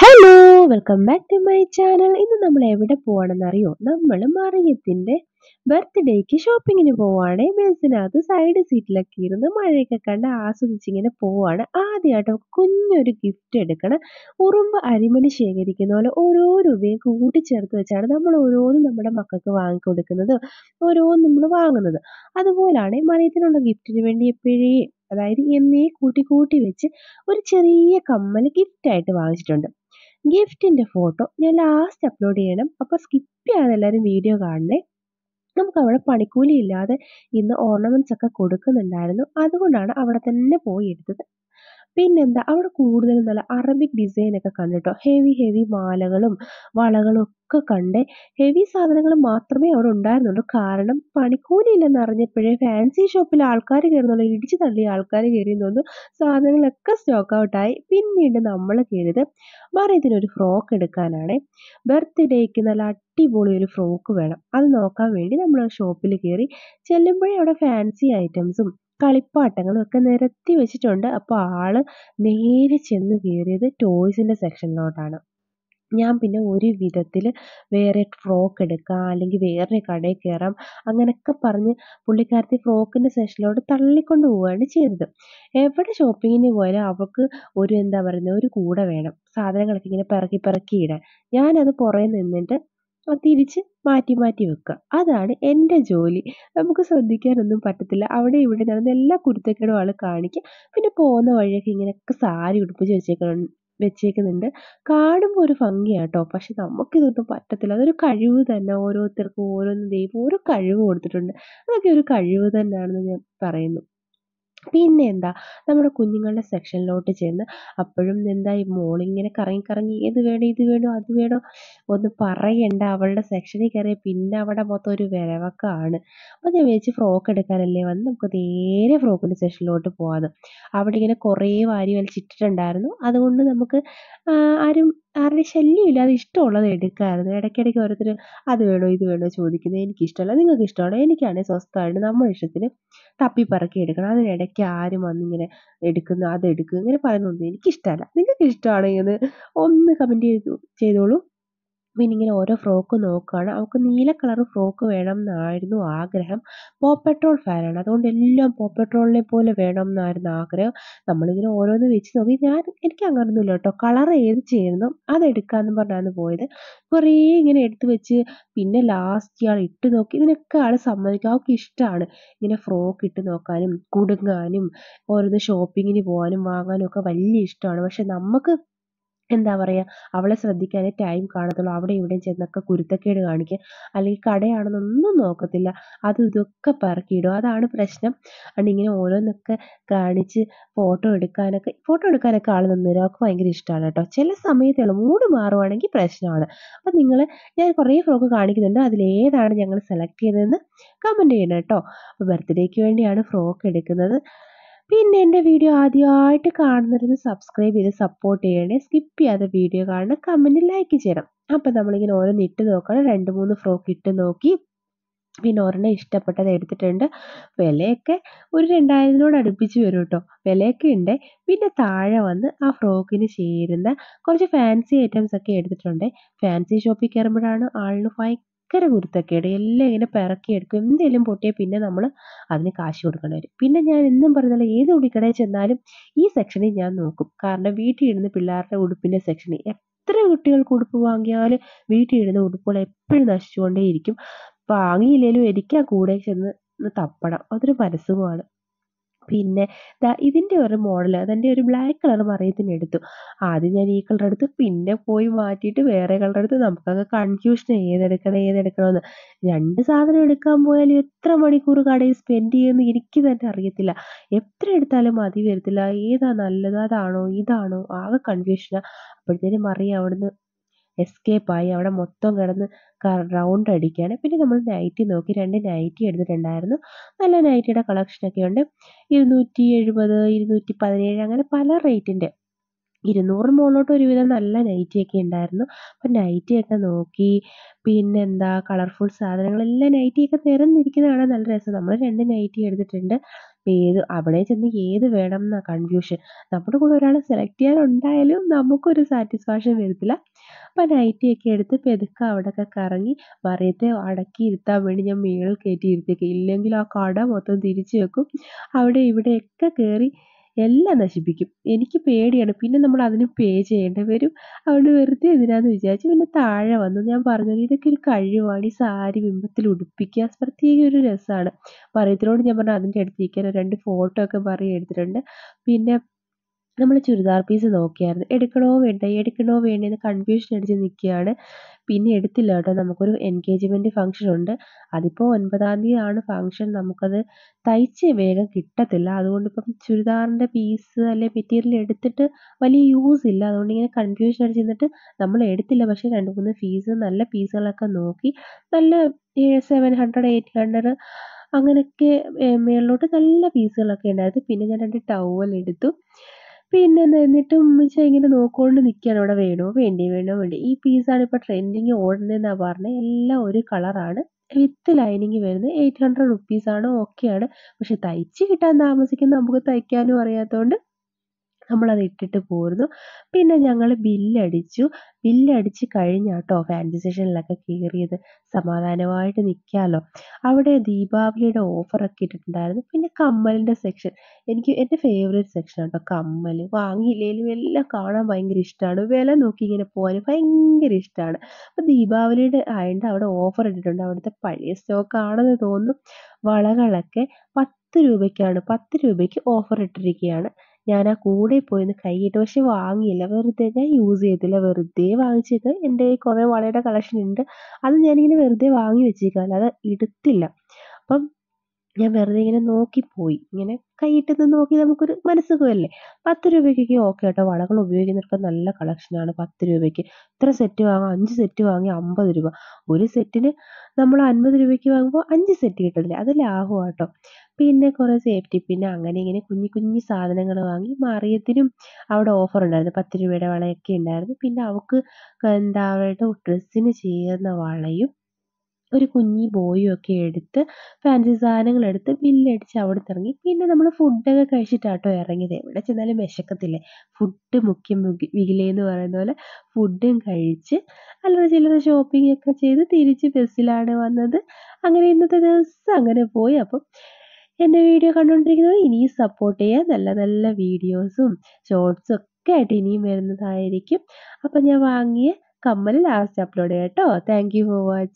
hello welcome back to my channel ഇന്ന് നമ്മൾ എവിടെ അറിയോ നമ്മൾ മറിയത്തിന്റെ ബർത്ത്ഡേക്ക് ഷോപ്പിങ്ങിന് പോവാണ് ബസ്സിനകത്ത് സൈഡ് സീറ്റിലൊക്കെ ഇരുന്ന് മഴയൊക്കെ കണ്ട് ആസ്വദിച്ചിങ്ങനെ പോവാണ് ആദ്യമായിട്ട് കുഞ്ഞൊരു ഗിഫ്റ്റ് എടുക്കണം ഉറുമ്പ് അരിമണി ശേഖരിക്കുന്ന പോലെ ഓരോ രൂപയും കൂട്ടിച്ചേർത്ത് വെച്ചാണ് നമ്മൾ ഓരോന്നും നമ്മുടെ മക്കൾക്ക് വാങ്ങിക്കൊടുക്കുന്നത് ഓരോന്നും നമ്മൾ വാങ്ങുന്നത് അതുപോലാണ് മറിയത്തിനുള്ള ഗിഫ്റ്റിന് വേണ്ടി എപ്പോഴേ അതായത് എന്നേ കൂട്ടി കൂട്ടി വെച്ച് ഒരു ചെറിയ കമ്മൽ ഗിഫ്റ്റായിട്ട് വാങ്ങിച്ചിട്ടുണ്ട് ഗിഫ്റ്റിൻ്റെ ഫോട്ടോ ഞാൻ ലാസ്റ്റ് അപ്ലോഡ് ചെയ്യണം അപ്പോൾ സ്കിപ്പ് ചെയ്യാതെ എല്ലാവരും വീഡിയോ കാണണേ നമുക്ക് അവിടെ പണിക്കൂലി ഇല്ലാതെ ഇന്ന് ഓർണമെൻറ്റ്സ് ഒക്കെ കൊടുക്കുന്നുണ്ടായിരുന്നു അതുകൊണ്ടാണ് അവിടെ തന്നെ പോയി എടുത്തത് പിന്നെന്താ അവിടെ കൂടുതലും നല്ല അറബിക് ഡിസൈനൊക്കെ ഒക്കെ കണ്ടിട്ടോ ഹെവി ഹെവി മാലകളും വളകളും ഒക്കെ കണ്ട് ഹെവി സാധനങ്ങൾ മാത്രമേ അവിടെ ഉണ്ടായിരുന്നുള്ളൂ കാരണം പണിക്കൂലി ഇല്ലെന്ന് അറിഞ്ഞപ്പോഴേ ഫാൻസി ഷോപ്പിൽ ആൾക്കാർ കയറുന്നുള്ള ഇടിച്ചു തള്ളി ആൾക്കാർ കയറിയെന്നു സാധനങ്ങളൊക്കെ സ്റ്റോക്ക് ഔട്ടായി പിന്നീട് നമ്മൾ കയറിയത് മറിയത്തിനൊരു ഫ്രോക്ക് എടുക്കാനാണ് ബർത്ത്ഡേക്ക് നല്ല അടിപൊളി ഒരു ഫ്രോക്ക് വേണം അത് നോക്കാൻ വേണ്ടി നമ്മൾ ഷോപ്പിൽ കയറി ചെല്ലുമ്പോഴേ അവിടെ ഫാൻസി ഐറ്റംസും കളിപ്പാട്ടങ്ങളും ഒക്കെ നിരത്തി വെച്ചിട്ടുണ്ട് അപ്പോൾ ആള് നേരെ ചെന്ന് കയറിയത് ടോയ്സിന്റെ സെക്ഷനിലോട്ടാണ് ഞാൻ പിന്നെ ഒരു വിധത്തിൽ വേറെ ഫ്രോക്ക് എടുക്കാം അല്ലെങ്കിൽ വേറെ കടയിൽ കയറാം അങ്ങനെയൊക്കെ പറഞ്ഞ് പുള്ളിക്കാരത്തി ഫ്രോക്കിൻ്റെ സെഷനിലോട്ട് തള്ളിക്കൊണ്ട് പോവുകയാണ് ചെയ്തത് എവിടെ ഷോപ്പിങ്ങിന് പോയാലും അവൾക്ക് ഒരു എന്താ പറയുന്നത് ഒരു കൂടെ വേണം സാധനങ്ങളൊക്കെ ഇങ്ങനെ പിറക്കി പിറക്കി ഇടാൻ ഞാനത് പുറകെ നിന്നിട്ട് തിരിച്ച് മാറ്റി മാറ്റി വെക്കുക അതാണ് എൻ്റെ ജോലി നമുക്ക് ശ്രദ്ധിക്കാനൊന്നും പറ്റത്തില്ല അവിടെ ഇവിടെ നടന്ന എല്ലാ കുരുത്തക്കേടും ആൾ കാണിക്കുക പിന്നെ പോകുന്ന വഴിയൊക്കെ ഇങ്ങനെയൊക്കെ സാരി ഉടുപ്പിച്ച് വെച്ചേക്കണം വെച്ചേക്കുന്നുണ്ട് കാണുമ്പോൾ ഒരു ഭംഗിയാട്ടോ പക്ഷെ നമുക്കിതൊന്നും പറ്റത്തില്ല അതൊരു കഴിവ് തന്നെ ഓരോരുത്തർക്കും ഓരോന്ന് ദൈവം ഓരോ കഴിവ് കൊടുത്തിട്ടുണ്ട് അതൊക്കെ ഒരു കഴിവ് തന്നെയാണെന്ന് ഞാൻ പറയുന്നു പിന്നെ എന്താ നമ്മുടെ കുഞ്ഞുങ്ങളുടെ സെക്ഷനിലോട്ട് ചെന്ന് അപ്പോഴും എന്താ ഈ മോളിങ്ങനെ കറങ്ങി കറങ്ങി ഇത് വേണോ ഇത് വേണോ അത് വേണോ ഒന്ന് പറയണ്ട അവളുടെ സെക്ഷനിൽ കയറി പിന്നെ അവിടെ മൊത്തം ഒരു വിലവക്കാണ് അപ്പോൾ ഞാൻ വിചാരിച്ച് ഫ്രോക്ക് എടുക്കാനല്ലേ വന്ന് നമുക്ക് നേരെ ഫ്രോക്കിൻ്റെ സെക്ഷനിലോട്ട് പോകാമെന്ന് അവിടെ ഇങ്ങനെ കുറേ വാരി വലിച്ചിട്ടിട്ടുണ്ടായിരുന്നു അതുകൊണ്ട് നമുക്ക് ആരും ആരുടെ ശല്യം ഇല്ലാതെ ഇഷ്ടമുള്ളത് എടുക്കാമായിരുന്നു ഇടയ്ക്കിടയ്ക്ക് ഓരോരുത്തർ അത് വേണോ ഇത് വേണോ ചോദിക്കുന്നത് എനിക്കിഷ്ടമല്ല നിങ്ങൾക്ക് ഇഷ്ടമാണോ എനിക്കാണെങ്കിൽ സ്വസ്ഥമായിട്ട് നമ്മുടെ ഇഷ്ടത്തിന് തപ്പി പറക്കി എടുക്കണം അതിനിടയ്ക്ക് എനിക്ക് ആരും വന്നിങ്ങനെ എടുക്കുന്ന അതെടുക്ക് ഇങ്ങനെ പറയുന്നൊന്നും എനിക്കിഷ്ടമല്ല നിങ്ങൾക്ക് ഇഷ്ടമാണെങ്കിൽ ഒന്ന് ഒന്ന് കമൻറ്റ് ചെയ്ത് ചെയ്തോളൂ അപ്പോൾ ഇങ്ങനെ ഓരോ ഫ്രോക്ക് നോക്കുകയാണ് അവൾക്ക് നീല കളർ ഫ്രോക്ക് വേണം എന്നായിരുന്നു ആഗ്രഹം പോപ്പെട്രോൾ ഫാനാണ് അതുകൊണ്ട് എല്ലാം പോപ്പെട്രോളിനെ പോലെ വേണം എന്നായിരുന്നു ആഗ്രഹം നമ്മളിങ്ങനെ ഓരോന്ന് വെച്ച് നോക്കി ഞാൻ എനിക്ക് അങ്ങനൊന്നുമില്ല കേട്ടോ കളർ ഏത് ചേരുന്നു അതെടുക്കാന്ന് പറഞ്ഞാണ് പോയത് കുറേ ഇങ്ങനെ എടുത്ത് വെച്ച് പിന്നെ ലാസ്റ്റ് ആൾ ഇട്ട് നോക്കി ഇതിനൊക്കെ ആൾ സമ്മതിക്കും അവൾക്ക് ഇഷ്ടമാണ് ഇങ്ങനെ ഫ്രോക്ക് ഇട്ട് നോക്കാനും കുടുങ്ങാനും ഓരോന്ന് ഷോപ്പിങ്ങിന് പോകാനും വാങ്ങാനും ഒക്കെ വലിയ ഇഷ്ടമാണ് പക്ഷെ നമുക്ക് എന്താ പറയുക അവളെ ശ്രദ്ധിക്കാനേ ടൈം കാണത്തുള്ളൂ അവിടെ ഇവിടെയും ചെന്നൊക്കെ കുരുത്തക്കേട് കാണിക്കുക അല്ലെങ്കിൽ കടയാണെന്നൊന്നും നോക്കത്തില്ല അത് ഇതൊക്കെ പറക്കിയിടും അതാണ് പ്രശ്നം അതുകൊണ്ട് ഇങ്ങനെ ഓരോന്നൊക്കെ കാണിച്ച് ഫോട്ടോ എടുക്കാനൊക്കെ ഫോട്ടോ എടുക്കാനൊക്കെ ആൾ നിന്നേരും അവൾക്ക് ഭയങ്കര ഇഷ്ടമാണ് കേട്ടോ ചില സമയത്തുള്ള മൂഡ് മാറുവാണെങ്കിൽ പ്രശ്നമാണ് അപ്പം നിങ്ങൾ ഞാൻ കുറേ ഫ്രോക്ക് കാണിക്കുന്നുണ്ട് അതിലേതാണ് ഞങ്ങൾ സെലക്ട് ചെയ്തതെന്ന് കമൻറ്റ് ചെയ്യണം കേട്ടോ അപ്പോൾ ബർത്ത്ഡേക്ക് വേണ്ടിയാണ് ഫ്രോക്ക് എടുക്കുന്നത് പിന്നെ എൻ്റെ വീഡിയോ ആദ്യമായിട്ട് കാണുന്നവരൊന്ന് സബ്സ്ക്രൈബ് ചെയ്ത് സപ്പോർട്ട് ചെയ്യണേ സ്കിപ്പ് ചെയ്യാതെ വീഡിയോ കാണണം കമൻറ്റ് ലൈക്ക് ചെയ്യണം അപ്പോൾ നമ്മളിങ്ങനെ ഓരോന്ന് ഇട്ട് നോക്കണം രണ്ട് മൂന്ന് ഫ്രോക്ക് ഇട്ട് നോക്കി പിന്നെ ഒരെണ്ണം ഇഷ്ടപ്പെട്ടത് എടുത്തിട്ടുണ്ട് വിലയൊക്കെ ഒരു രണ്ടായിരത്തിനോട് അടുപ്പിച്ച് വരും കേട്ടോ വിലയൊക്കെ ഉണ്ട് പിന്നെ താഴെ വന്ന് ആ ഫ്രോക്കിന് ചേരുന്ന കുറച്ച് ഫാൻസി ഐറ്റംസ് ഒക്കെ എടുത്തിട്ടുണ്ട് ഫാൻസി ഷോപ്പിൽ കയറുമ്പോഴാണ് ആളിന് ഭയങ്കര ഭയങ്കര കുരുത്തക്കേട് എല്ലാം ഇങ്ങനെ എടുക്കും എന്തെങ്കിലും പൊട്ടിയാൽ പിന്നെ നമ്മൾ അതിന് കാശ് കൊടുക്കേണ്ടി വരും പിന്നെ ഞാൻ എന്നും പറഞ്ഞാലും ഏത് തുണിക്കടയിൽ ചെന്നാലും ഈ സെക്ഷനിൽ ഞാൻ നോക്കും കാരണം വീട്ടിൽ ഇരുന്ന് പിള്ളേരുടെ ഉടുപ്പിൻ്റെ സെക്ഷനിൽ എത്ര കുട്ടികൾക്ക് ഉടുപ്പ് വാങ്ങിയാലും വീട്ടിൽ ഇരുന്ന് ഉടുപ്പുകൾ എപ്പോഴും നശിച്ചുകൊണ്ടേയിരിക്കും വാങ്ങിയില്ലെങ്കിലും എനിക്ക് ആ കൂടെ ചെന്ന് തപ്പണം അതൊരു മനസുഖമാണ് പിന്നെ ദാ ഇതിൻ്റെ ഒരു മോഡൽ അതിൻ്റെ ഒരു ബ്ലാക്ക് കളർ മറിയത്തിന് എടുത്തു ആദ്യം ഞാൻ ഈ കളർ എടുത്തു പിന്നെ പോയി മാറ്റിയിട്ട് വേറെ കളർ എടുത്ത് നമുക്കങ്ങ് കൺഫ്യൂഷൻ ഏതെടുക്കണം ഏതെടുക്കണമെന്ന് രണ്ട് സാധനം എടുക്കാൻ പോയാലും എത്ര മണിക്കൂർ കടയിൽ സ്പെൻഡ് ചെയ്യുമെന്ന് എനിക്ക് തന്നെ അറിയത്തില്ല എത്ര എടുത്താലും മതി വരത്തില്ല ഏതാ നല്ലത് അതാണോ ഇതാണോ ആകെ കൺഫ്യൂഷനാണ് അപ്പോഴത്തേനും മറിയ അവിടുന്ന് എസ്കേപ്പായി അവിടെ മൊത്തം കിടന്ന് റൗണ്ട് അടിക്കുകയാണ് പിന്നെ നമ്മൾ നൈറ്റി നോക്കി രണ്ട് നൈറ്റി എടുത്തിട്ടുണ്ടായിരുന്നു നല്ല നൈറ്റിയുടെ കളക്ഷനൊക്കെ ഉണ്ട് ഇരുന്നൂറ്റി എഴുപത് ഇരുന്നൂറ്റി പതിനേഴ് അങ്ങനെ പല റേറ്റിൻ്റെ ഇരുന്നൂറ് മുകളിലോട്ട് ഒരുവിധം നല്ല നൈറ്റിയൊക്കെ ഉണ്ടായിരുന്നു അപ്പം നൈറ്റിയൊക്കെ നോക്കി പിന്നെന്താ കളർഫുൾ സാധനങ്ങളെല്ലാം നൈറ്റിയൊക്കെ നിരന്നിരിക്കുന്നത് കാണാൻ നല്ല രസം നമ്മൾ രണ്ട് നൈറ്റി എടുത്തിട്ടുണ്ട് ഏത് അവിടെ ചെന്ന് ഏത് വേണം എന്നാ കൺഫ്യൂഷൻ നമ്മുടെ കൂടെ ഒരാൾ സെലക്ട് ചെയ്യാനുണ്ടായാലും നമുക്കൊരു സാറ്റിസ്ഫാക്ഷൻ വരത്തില്ല അപ്പം നൈറ്റിയൊക്കെ എടുത്ത് അവിടെ ഒക്കെ കറങ്ങി മറിയത്തെ അടക്കി ഇരുത്താൻ വേണ്ടി ഞാൻ മേളിൽ കയറ്റി ഇരുത്തിയൊക്കെ ഇല്ലെങ്കിൽ ആ കട മൊത്തം തിരിച്ചു വെക്കും അവിടെ ഇവിടെയൊക്കെ കയറി എല്ലാം നശിപ്പിക്കും എനിക്ക് പേടിയാണ് പിന്നെ നമ്മൾ അതിന് പേ ചെയ്യേണ്ടി വരും അതുകൊണ്ട് വെറുതെ എന്തിനാന്ന് വിചാരിച്ച് പിന്നെ താഴെ വന്നു ഞാൻ പറഞ്ഞു ഇതൊക്കെ ഒരു കഴിവാണ് ഈ സാരി ബിംബത്തിൽ ഉടുപ്പിക്കുക പ്രത്യേക ഒരു രസമാണ് പറയത്തിനോട് ഞാൻ പറഞ്ഞു അതിൻ്റെ അടുത്തിരിക്കാൻ രണ്ട് ഫോട്ടോ ഒക്കെ പറയും എടുത്തിട്ടുണ്ട് പിന്നെ നമ്മൾ ചുരിദാർ പീസ് നോക്കിയായിരുന്നു എടുക്കണോ വേണ്ടേ എടുക്കണോ വേണ്ടെന്ന് കൺഫ്യൂഷൻ അടിച്ച് നിൽക്കുകയാണ് പിന്നെ എടുത്തില്ല കേട്ടോ നമുക്കൊരു എൻഗേജ്മെൻറ്റ് ഫംഗ്ഷൻ ഉണ്ട് അതിപ്പോൾ ഒൻപതാം തീയതി ആണ് ഫംഗ്ഷൻ നമുക്കത് തയ്ച്ച് വേഗം കിട്ടത്തില്ല അതുകൊണ്ട് ഇപ്പം ചുരിദാറിൻ്റെ പീസ് അല്ലെ മെറ്റീരിയൽ എടുത്തിട്ട് വലിയ യൂസ് ഇല്ല അതുകൊണ്ട് ഇങ്ങനെ കൺഫ്യൂഷൻ അടിച്ച് നിന്നിട്ട് നമ്മൾ എടുത്തില്ല പക്ഷേ രണ്ട് മൂന്ന് പീസ് നല്ല പീസുകളൊക്കെ നോക്കി നല്ല സെവൻ ഹൺഡ്രഡ് എയ്റ്റ് ഹൺഡ്രഡ് അങ്ങനെയൊക്കെ മേളിലോട്ട് നല്ല പീസുകളൊക്കെ ഉണ്ടായിരുന്നു പിന്നെ ഞാൻ രണ്ട് ടവൽ എടുത്തു പിന്നെ എന്നിട്ട് ഉമ്മച്ച ഇങ്ങനെ നോക്കോണ്ട് നിൽക്കുകയാണ് അവിടെ വേണോ വേണ്ടേ വേണോ വേണ്ടേ ഈ പീസാണ് ഇപ്പോൾ ട്രെൻഡിങ് ഓടുന്നതെന്നാണ് പറഞ്ഞത് എല്ലാം ഒരു കളറാണ് വിത്ത് ലൈനിങ് വരുന്നത് എയ്റ്റ് ഹൺഡ്രഡ് റുപ്പീസാണ് ഓക്കെയാണ് പക്ഷെ തയ്ച്ച് കിട്ടാൻ താമസിക്കുന്ന നമുക്ക് തയ്ക്കാനും അറിയാത്തതുകൊണ്ട് നമ്മളത് ഇട്ടിട്ട് പോരുന്നു പിന്നെ ഞങ്ങൾ ബില്ലടിച്ചു ബില്ലടിച്ച് കഴിഞ്ഞാട്ടോ ഫാൻസി സ്റ്റേഷനിലൊക്കെ കയറിയത് സമാധാനമായിട്ട് നിൽക്കാമല്ലോ അവിടെ ദീപാവലിയുടെ ഓഫറൊക്കെ ഇട്ടിട്ടുണ്ടായിരുന്നു പിന്നെ കമ്മലിൻ്റെ സെക്ഷൻ എനിക്ക് എൻ്റെ ഫേവറേറ്റ് സെക്ഷനാണ് കേട്ടോ കമ്മൽ വാങ്ങിയില്ലെങ്കിലും എല്ലാം കാണാൻ ഭയങ്കര ഇഷ്ടമാണ് വില നോക്കി ഇങ്ങനെ പോകാൻ ഭയങ്കര ഇഷ്ടമാണ് അപ്പോൾ ദീപാവലിയുടെ ആയതുകൊണ്ട് അവിടെ ഓഫർ ഇട്ടിട്ടുണ്ട് അവിടുത്തെ പഴയ സ്റ്റോക്കാണെന്ന് തോന്നുന്നു വളകളൊക്കെ പത്ത് രൂപയ്ക്കാണ് പത്ത് രൂപയ്ക്ക് ഓഫർ ഇട്ടിരിക്കുകയാണ് ഞാൻ ആ കൂടെ പോയിന്ന് കൈയിട്ട് പക്ഷെ വാങ്ങിയില്ല വെറുതെ ഞാൻ യൂസ് ചെയ്തില്ല വെറുതെ വാങ്ങിച്ചത് എൻ്റെ കുറേ വളയുടെ കളക്ഷൻ ഉണ്ട് അത് ഞാനിങ്ങനെ വെറുതെ വാങ്ങി വെച്ചേക്കാം അത് എടുത്തില്ല അപ്പം ഞാൻ വെറുതെ ഇങ്ങനെ നോക്കിപ്പോയി ഇങ്ങനെ കൈയിട്ടൊന്ന് നോക്കി നമുക്കൊരു അല്ലേ പത്ത് രൂപയ്ക്ക് ഓക്കെ കേട്ടോ വളകൾ ഉപയോഗിക്കുന്നവർക്ക് നല്ല കളക്ഷനാണ് പത്ത് രൂപയ്ക്ക് ഇത്ര സെറ്റ് വാങ്ങാം അഞ്ച് സെറ്റ് വാങ്ങി അമ്പത് രൂപ ഒരു സെറ്റിന് നമ്മൾ അൻപത് രൂപയ്ക്ക് വാങ്ങുമ്പോൾ അഞ്ച് സെറ്റ് കിട്ടില്ലേ അത് ലാഭമാണ് പിന്നെ കുറേ സേഫ്റ്റി പിൻ അങ്ങനെ ഇങ്ങനെ കുഞ്ഞു കുഞ്ഞു സാധനങ്ങൾ വാങ്ങി മറിയത്തിനും അവിടെ ഓഫർ ഉണ്ടായിരുന്നു പത്ത് രൂപയുടെ വളയൊക്കെ ഉണ്ടായിരുന്നു പിന്നെ അവൾക്ക് എന്താ അവളുടെ ഡ്രസ്സിന് ചേർന്ന വളയും ഒരു കുഞ്ഞി ബോയും ഒക്കെ എടുത്ത് ഫാൻസി എടുത്ത് ബില്ലടിച്ച് അവിടെ ഇറങ്ങി പിന്നെ നമ്മൾ ഫുഡൊക്കെ കഴിച്ചിട്ടാട്ടോ ഇറങ്ങിയത് എവിടെ ചെന്നാലും വിശക്കത്തില്ലേ ഫുഡ് മുഖ്യം വികിലേന്ന് പറയുന്ന പോലെ ഫുഡും കഴിച്ച് അല്ലാതെ ചില്ലറ ഷോപ്പിംഗ് ഒക്കെ ചെയ്ത് തിരിച്ച് ബസ്സിലാണ് വന്നത് അങ്ങനെ ഇന്നത്തെ ദിവസം അങ്ങനെ പോയി അപ്പം എൻ്റെ വീഡിയോ കണ്ടുകൊണ്ടിരിക്കുന്നത് ഇനിയും സപ്പോർട്ട് ചെയ്യുക നല്ല നല്ല വീഡിയോസും ഷോർട്സും ഒക്കെ ആയിട്ട് ഇനിയും വരുന്നതായിരിക്കും അപ്പം ഞാൻ വാങ്ങിയ കമ്മൽ ലാസ്റ്റ് അപ്ലോഡ് ചെയ്യാം കേട്ടോ താങ്ക് ഫോർ വാച്ചിങ്